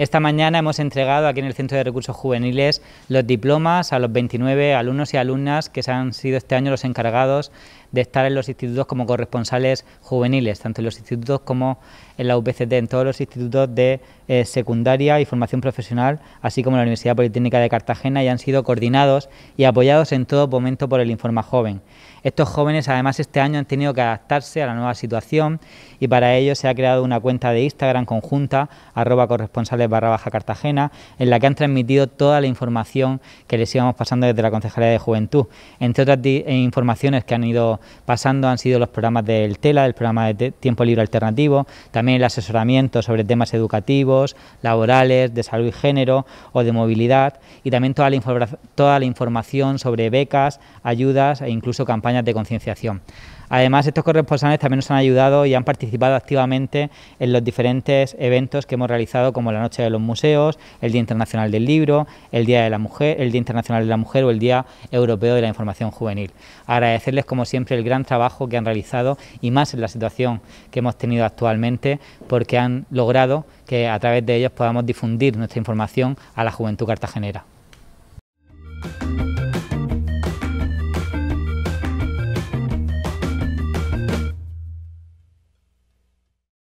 Esta mañana hemos entregado aquí en el Centro de Recursos Juveniles los diplomas a los 29 alumnos y alumnas que se han sido este año los encargados de estar en los institutos como corresponsales juveniles, tanto en los institutos como en la UPCT, en todos los institutos de eh, secundaria y formación profesional, así como en la Universidad Politécnica de Cartagena, y han sido coordinados y apoyados en todo momento por el Informa Joven. Estos jóvenes además este año han tenido que adaptarse a la nueva situación y para ello se ha creado una cuenta de Instagram conjunta, arroba corresponsales barra baja Cartagena, en la que han transmitido toda la información que les íbamos pasando desde la Concejalía de Juventud, entre otras eh, informaciones que han ido pasando han sido los programas del TELA, el programa de tiempo libre alternativo, también el asesoramiento sobre temas educativos, laborales, de salud y género o de movilidad y también toda la, toda la información sobre becas, ayudas e incluso campañas de concienciación. Además, estos corresponsales también nos han ayudado y han participado activamente en los diferentes eventos que hemos realizado, como la Noche de los Museos, el Día Internacional del Libro, el Día de la Mujer, el Día Internacional de la Mujer o el Día Europeo de la Información Juvenil. Agradecerles, como siempre, el gran trabajo que han realizado y más en la situación que hemos tenido actualmente porque han logrado que a través de ellos podamos difundir nuestra información a la juventud cartagenera.